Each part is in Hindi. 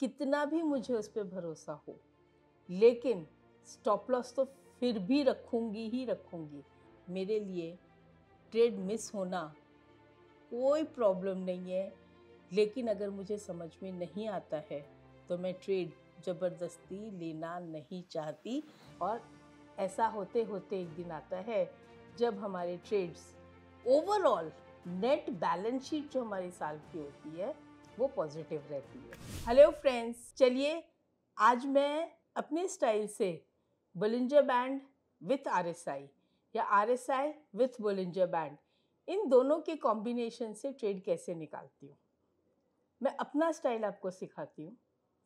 कितना भी मुझे उस पर भरोसा हो लेकिन स्टॉप लॉस तो फिर भी रखूँगी ही रखूँगी मेरे लिए ट्रेड मिस होना कोई प्रॉब्लम नहीं है लेकिन अगर मुझे समझ में नहीं आता है तो मैं ट्रेड ज़बरदस्ती लेना नहीं चाहती और ऐसा होते होते एक दिन आता है जब हमारे trades overall net balance sheet जो हमारी साल की होती है वो पॉजिटिव रहती है हेलो फ्रेंड्स चलिए आज मैं अपने स्टाइल से Bollinger band with R S I या R S I with Bollinger band इन दोनों के कॉम्बिनेशन से ट्रेड कैसे निकालती हूँ मैं अपना स्टाइल आपको सिखाती हूँ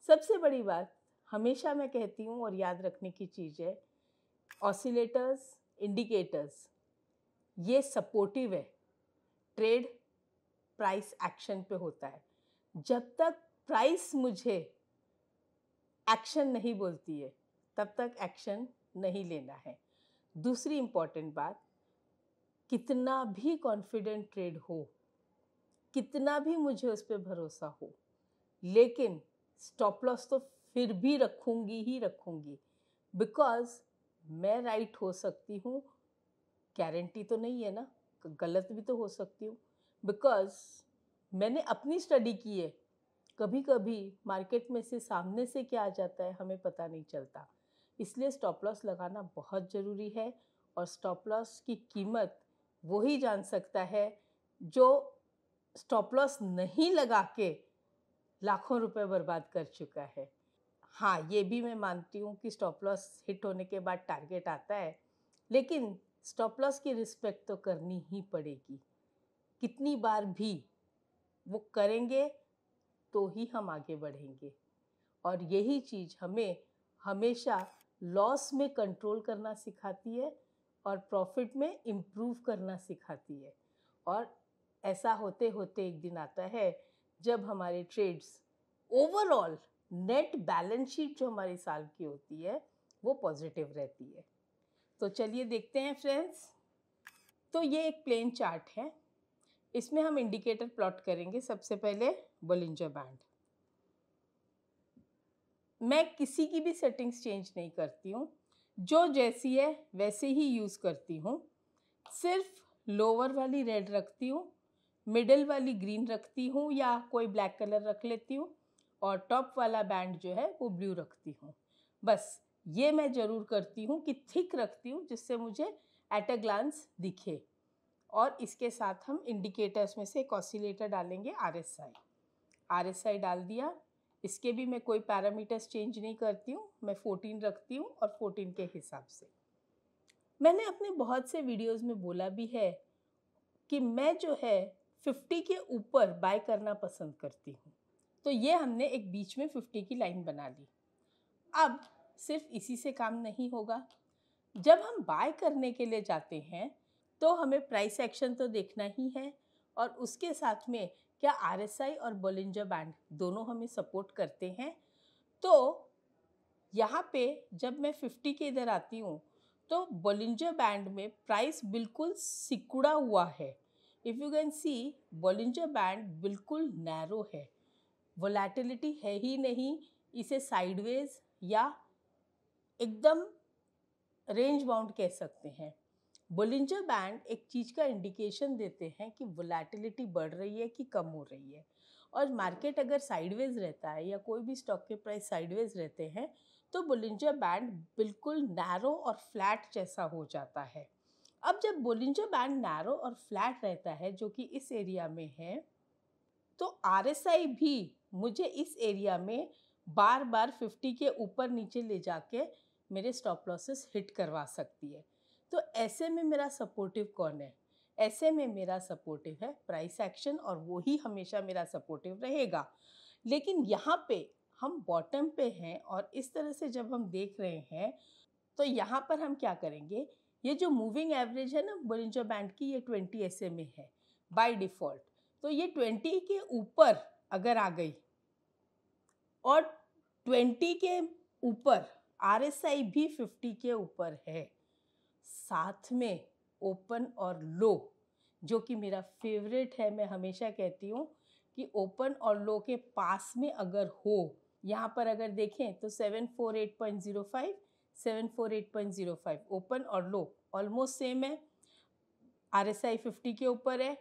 सबसे बड़ी बात हमेशा मैं कहती हूँ और याद रखने की चीज़ है ऑसिलेटर्स इंडिकेटर्स ये सपोर्टिव है ट्रेड प्राइस एक्शन पे होता है जब तक प्राइस मुझे एक्शन नहीं बोलती है तब तक एक्शन नहीं लेना है दूसरी इम्पॉर्टेंट बात कितना भी कॉन्फिडेंट ट्रेड हो कितना भी मुझे उस पर भरोसा हो लेकिन स्टॉप लॉस तो फिर भी रखूँगी ही रखूँगी बिकॉज मैं राइट हो सकती हूँ गारंटी तो नहीं है ना गलत भी तो हो सकती हूँ बिकॉज मैंने अपनी स्टडी की है कभी कभी मार्केट में से सामने से क्या आ जाता है हमें पता नहीं चलता इसलिए स्टॉप लॉस लगाना बहुत ज़रूरी है और स्टॉप लॉस की कीमत वही जान सकता है जो स्टॉप लॉस नहीं लगा के लाखों रुपए बर्बाद कर चुका है हाँ ये भी मैं मानती हूँ कि स्टॉप लॉस हिट होने के बाद टारगेट आता है लेकिन स्टॉप लॉस की रिस्पेक्ट तो करनी ही पड़ेगी कितनी बार भी वो करेंगे तो ही हम आगे बढ़ेंगे और यही चीज़ हमें हमेशा लॉस में कंट्रोल करना सिखाती है और प्रॉफिट में इम्प्रूव करना सिखाती है और ऐसा होते होते एक दिन आता है जब हमारे trades overall net balance sheet जो हमारे साल की होती है वो पॉजिटिव रहती है तो चलिए देखते हैं फ्रेंड्स तो ये एक प्लेन चार्ट है इसमें हम इंडिकेटर प्लॉट करेंगे सबसे पहले बोलिंजर बैंड मैं किसी की भी सेटिंग्स चेंज नहीं करती हूँ जो जैसी है वैसे ही यूज़ करती हूँ सिर्फ लोअर वाली रेड रखती हूँ मिडल वाली ग्रीन रखती हूँ या कोई ब्लैक कलर रख लेती हूँ और टॉप वाला बैंड जो है वो ब्लू रखती हूँ बस ये मैं ज़रूर करती हूँ कि थिक रखती हूँ जिससे मुझे एट अ ग्लांस दिखे और इसके साथ हम इंडिकेटर्स में से एक ऑसिलेटर डालेंगे R S I R S I डाल दिया इसके भी मैं कोई पैरामीटर्स चेंज नहीं करती हूँ मैं फोर्टीन रखती हूँ और फोर्टीन के हिसाब से मैंने अपने बहुत से वीडियोस में बोला भी है कि मैं जो है फिफ्टी के ऊपर बाय करना पसंद करती हूँ तो ये हमने एक बीच में फिफ्टी की लाइन बना ली अब सिर्फ इसी से काम नहीं होगा जब हम बाय करने के लिए जाते हैं तो हमें प्राइस एक्शन तो देखना ही है और उसके साथ में क्या आर और बोलिंजर बैंड दोनों हमें सपोर्ट करते हैं तो यहाँ पे जब मैं 50 के इधर आती हूँ तो बोलिंजर बैंड में प्राइस बिल्कुल सिकुड़ा हुआ है if you can see Bollinger band बिल्कुल नैरो है वोलेटिलिटी है ही नहीं इसे साइडवेज या एकदम रेंज बाउंड कह सकते हैं बोलिंजर बैंड एक चीज़ का इंडिकेशन देते हैं कि वोलेटिलिटी बढ़ रही है कि कम हो रही है और मार्केट अगर साइडवेज रहता है या कोई भी स्टॉक के प्राइस साइडवेज रहते हैं तो बोलिंजर बैंड बिल्कुल नैरो और फ्लैट जैसा हो जाता है अब जब बोलिंजर बैंड नैरो और फ्लैट रहता है जो कि इस एरिया में है तो आर भी मुझे इस एरिया में बार बार 50 के ऊपर नीचे ले जाके मेरे स्टॉप लॉसेस हिट करवा सकती है तो ऐसे में मेरा सपोर्टिव कौन है ऐसे में मेरा सपोर्टिव है प्राइस एक्शन और वो ही हमेशा मेरा सपोर्टिव रहेगा लेकिन यहाँ पे हम बॉटम पे हैं और इस तरह से जब हम देख रहे हैं तो यहाँ पर हम क्या करेंगे ये जो मूविंग एवरेज है ना बोलिंजो बैंड की ये ट्वेंटी ऐसे में है बाय डिफ़ॉल्ट तो ये ट्वेंटी के ऊपर अगर आ गई और ट्वेंटी के ऊपर आर भी फिफ्टी के ऊपर है साथ में ओपन और लो जो कि मेरा फेवरेट है मैं हमेशा कहती हूँ कि ओपन और लो के पास में अगर हो यहाँ पर अगर देखें तो seven seven four four eight eight point point zero five zero five open और लो ऑलमोस्ट सेम है आर एस आई फिफ्टी के ऊपर है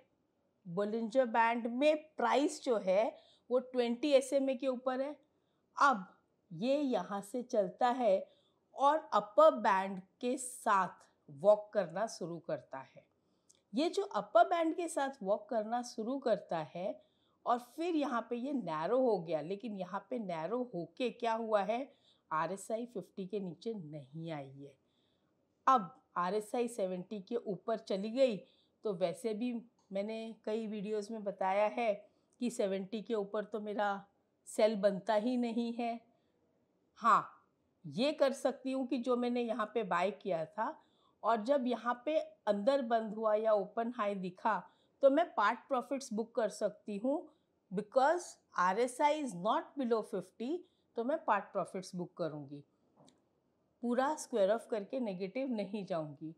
बोलिंजर बैंड में प्राइस जो है वो ट्वेंटी एस एम ए के ऊपर है अब ये यहाँ से चलता है और अपर बैंड के साथ वॉक करना शुरू करता है ये जो अपर बैंड के साथ वॉक करना शुरू करता है और फिर यहाँ पे ये नैरो हो गया लेकिन यहाँ पे नैरो होके क्या हुआ है आर एस आई फिफ्टी के नीचे नहीं आई है अब आर एस आई सेवेंटी के ऊपर चली गई तो वैसे भी मैंने कई वीडियोस में बताया है कि सेवेंटी के ऊपर तो मेरा सेल बनता ही नहीं है हाँ ये कर सकती हूँ कि जो मैंने यहाँ पे बाय किया था और जब यहाँ पे अंदर बंद हुआ या ओपन हाई दिखा तो मैं पार्ट प्रॉफिट्स बुक कर सकती हूँ because R S I is not below fifty तो मैं पार्ट प्रॉफिट्स बुक करूँगी पूरा स्क्वायर ऑफ करके नेगेटिव नहीं जाऊँगी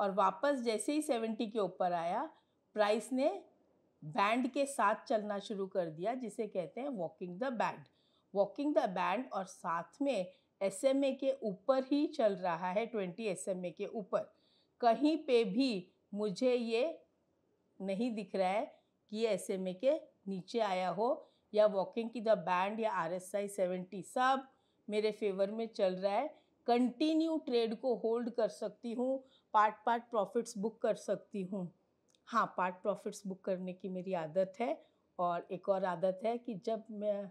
और वापस जैसे ही सेवेंटी के ऊपर आया प्राइस ने बैंड के साथ चलना शुरू कर दिया जिसे कहते हैं walking the band walking the band और साथ में एस के ऊपर ही चल रहा है ट्वेंटी एस के ऊपर कहीं पे भी मुझे ये नहीं दिख रहा है कि ये एस के नीचे आया हो या वॉकिंग की द बैंड या आर एस आई सेवेंटी सब मेरे फेवर में चल रहा है कंटिन्यू ट्रेड को होल्ड कर सकती हूँ पार्ट पार्ट प्रॉफिट्स बुक कर सकती हूँ हाँ पार्ट प्रॉफिट्स बुक करने की मेरी आदत है और एक और आदत है कि जब मैं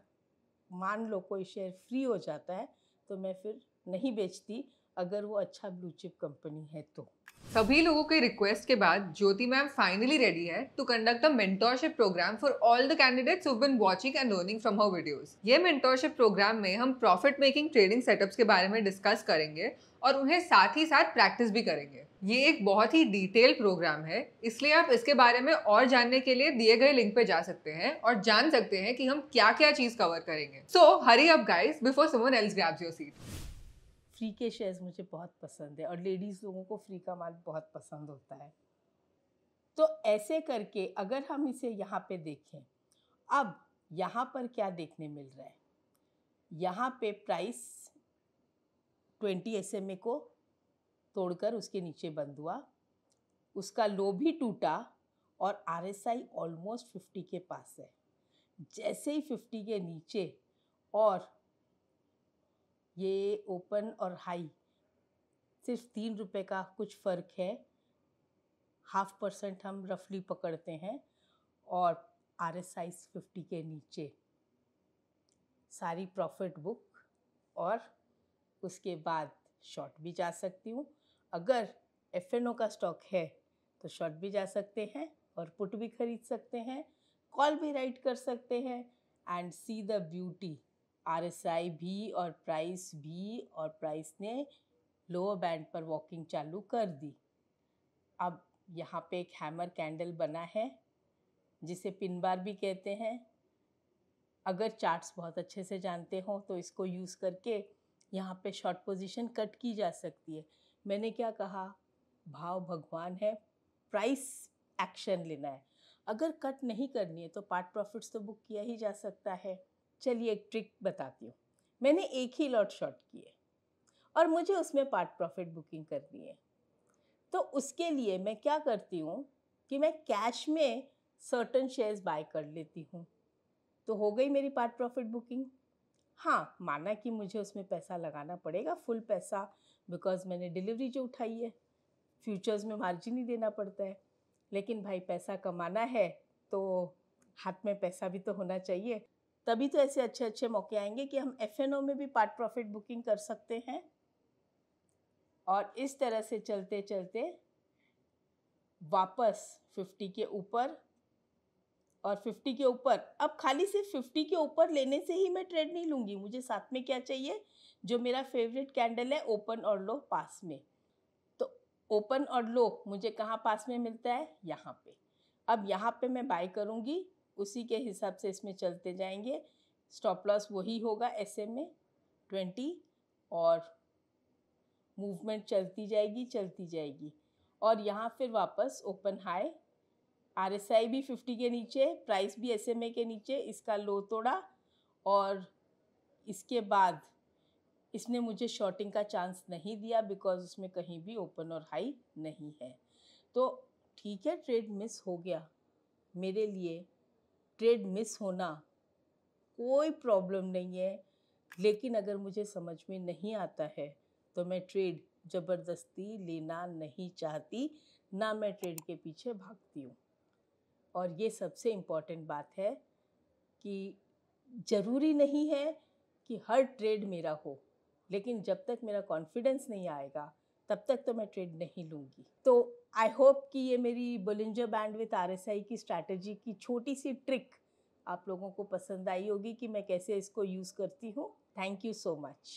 मान लो कोई शेयर फ्री हो जाता है तो मैं फिर नहीं बेचती अगर वो अच्छा ब्लू चिप कंपनी है तो सभी लोगों के रिक्वेस्ट के बाद ज्योति मैम फाइनली रेडी है to conduct a mentorship programme for all the candidates who been watching and learning from her videos ये मेंटोरशिप प्रोग्राम में हम प्रॉफिट मेकिंग ट्रेडिंग सेटअप्स के बारे में डिस्कस करेंगे और उन्हें साथ ही साथ प्रैक्टिस भी करेंगे ये एक बहुत ही डिटेल प्रोग्राम है इसलिए आप इसके बारे में और जानने के लिए दिए गए लिंक पे जा सकते हैं और जान सकते हैं कि हम क्या क्या चीज कवर करेंगे so hurry up guys before someone else grabs your seat free के शेयर्स मुझे बहुत पसंद है और लेडीज़ लोगों को फ्री का माल बहुत पसंद होता है तो ऐसे करके अगर हम इसे यहाँ पे देखें अब यहाँ पर क्या देखने मिल रहा है यहाँ पे प्राइस ट्वेंटी एस को तोड़कर उसके नीचे बंद हुआ उसका लो भी टूटा और R S I almost fifty के पास है जैसे ही फिफ्टी के नीचे और ये ओपन और हाई सिर्फ तीन रुपये का कुछ फ़र्क है हाफ परसेंट हम रफली पकड़ते हैं और आर एस आई फिफ्टी के नीचे सारी प्रॉफिट बुक और उसके बाद शॉर्ट भी जा सकती हूँ अगर एफ का स्टॉक है तो शॉर्ट भी जा सकते हैं और पुट भी खरीद सकते हैं कॉल भी राइट कर सकते हैं and see the beauty R S I भी और प्राइस भी और प्राइस ने लोअर बैंड पर वॉकिंग चालू कर दी अब यहाँ पे एक हैमर कैंडल बना है जिसे पिन बार भी कहते हैं अगर चार्ट्स बहुत अच्छे से जानते हो तो इसको यूज़ करके यहाँ पे शॉर्ट पोजीशन कट की जा सकती है मैंने क्या कहा भाव भगवान है प्राइस एक्शन लेना है अगर कट नहीं करनी है तो पार्ट प्रॉफिट्स तो बुक किया ही जा सकता है चलिए एक ट्रिक बताती हूँ मैंने एक ही लॉट शॉर्ट किए और मुझे उसमें पार्ट प्रॉफिट बुकिंग करनी है तो उसके लिए मैं क्या करती हूँ कि मैं कैश में सर्टन शेयर्स बाय कर लेती हूँ तो हो गई मेरी पार्ट प्रॉफिट बुकिंग हाँ माना कि मुझे उसमें पैसा लगाना पड़ेगा फुल पैसा बिकॉज मैंने डिलीवरी जो उठाई है फ्यूचर्स में मार्जिन ही देना पड़ता है लेकिन भाई पैसा कमाना है तो हाथ में पैसा भी तो होना चाहिए तभी तो ऐसे अच्छे अच्छे मौके आएंगे कि हम एफ में भी पार्ट प्रॉफिट बुकिंग कर सकते हैं और इस तरह से चलते चलते वापस फिफ्टी के ऊपर और फिफ्टी के ऊपर अब खाली सिर्फ फिफ्टी के ऊपर लेने से ही मैं ट्रेड नहीं लूँगी मुझे साथ में क्या चाहिए जो मेरा फेवरेट कैंडल है ओपन और लो पास में तो ओपन और लो मुझे कहाँ पास में मिलता है यहाँ पे अब यहाँ पे मैं बाय करूँगी उसी के हिसाब से इसमें चलते जाएंगे स्टॉप लॉस वही होगा ऐसे में ट्वेंटी और मूवमेंट चलती जाएगी चलती जाएगी और यहाँ फिर वापस open high R S I भी फिफ्टी के नीचे प्राइस भी एस एम ए के नीचे इसका लो तोड़ा और इसके बाद इसने मुझे शॉटिंग का चांस नहीं दिया बिकॉज उसमें कहीं भी ओपन और हाई नहीं है तो ठीक है ट्रेड मिस हो गया मेरे लिए ट्रेड मिस होना कोई प्रॉब्लम नहीं है लेकिन अगर मुझे समझ में नहीं आता है तो मैं ट्रेड ज़बरदस्ती लेना नहीं चाहती ना मैं ट्रेड के पीछे भागती हूँ और ये सबसे इम्पॉर्टेंट बात है कि ज़रूरी नहीं है कि हर ट्रेड मेरा हो लेकिन जब तक मेरा कॉन्फिडेंस नहीं आएगा तब तक तो मैं ट्रेड नहीं लूँगी तो आई होप कि ये मेरी बुलिंजर बैंड विथ आर की स्ट्रैटेजी की छोटी सी ट्रिक आप लोगों को पसंद आई होगी कि मैं कैसे इसको यूज़ करती हूँ थैंक यू सो मच